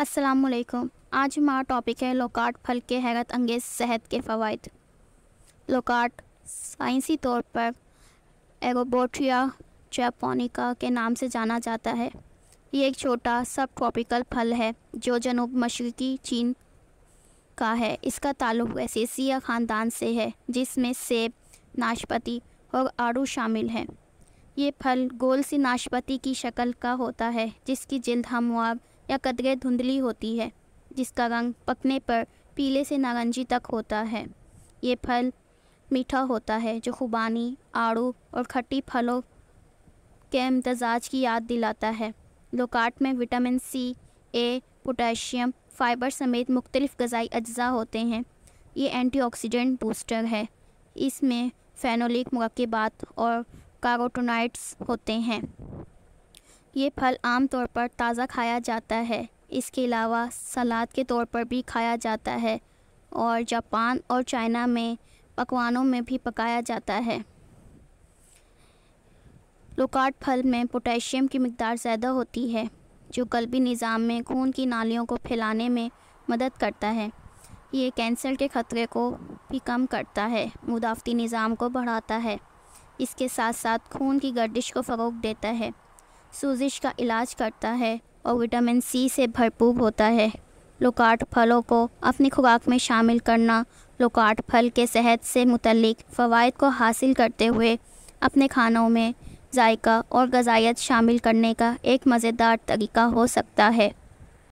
असलकुम आज हमारा टॉपिक है लोकाट फल के हैरत अंगेज सेहत के फ़वाद लोकाट साइंसी तौर पर एरोबोट्रिया चैपोनिका के नाम से जाना जाता है ये एक छोटा सब ट्रॉपिकल फल है जो जनूब मशरकी चीन का है इसका ताल्लुक एसेसिया ख़ानदान से है जिसमें सेब नाशपाती और आड़ू शामिल हैं ये फल गोल सी नाशपाती की शक्ल का होता है जिसकी जल्द हमवार या कदरे धुंधली होती है जिसका रंग पकने पर पीले से नारंगी तक होता है ये फल मीठा होता है जो खुबानी आड़ू और खट्टी फलों के इम्तजाज की याद दिलाता है लोकाट में vitamin C A potassium fibre समेत मुख्तलिफ़ गज़ाई अज्जा होते हैं ये एंटीऑक्सीडेंट बूस्टर है इसमें फेनोलिक मरकबात और कारोटोनाइट्स होते हैं ये फल आमतौर पर ताज़ा खाया जाता है इसके अलावा सलाद के तौर पर भी खाया जाता है और जापान और चाइना में पकवानों में भी पकाया जाता है लुकाट फल में पोटेशियम की मकदार ज़्यादा होती है जो कल्बी निज़ाम में खून की नालियों को फैलाने में मदद करता है ये कैंसर के ख़तरे को भी कम करता है मुदाफ़ती निज़ाम को बढ़ाता है इसके साथ साथ खून की गर्दिश को फ़रोग देता है सूजिश का इलाज करता है और विटामिन सी से भरपूर होता है लोकाट फलों को अपनी खुराक में शामिल करना लोकाट फल के सेहत से मुतलक फ़वाद को हासिल करते हुए अपने खानों में जायका और गजायत शामिल करने का एक मज़ेदार तरीका हो सकता है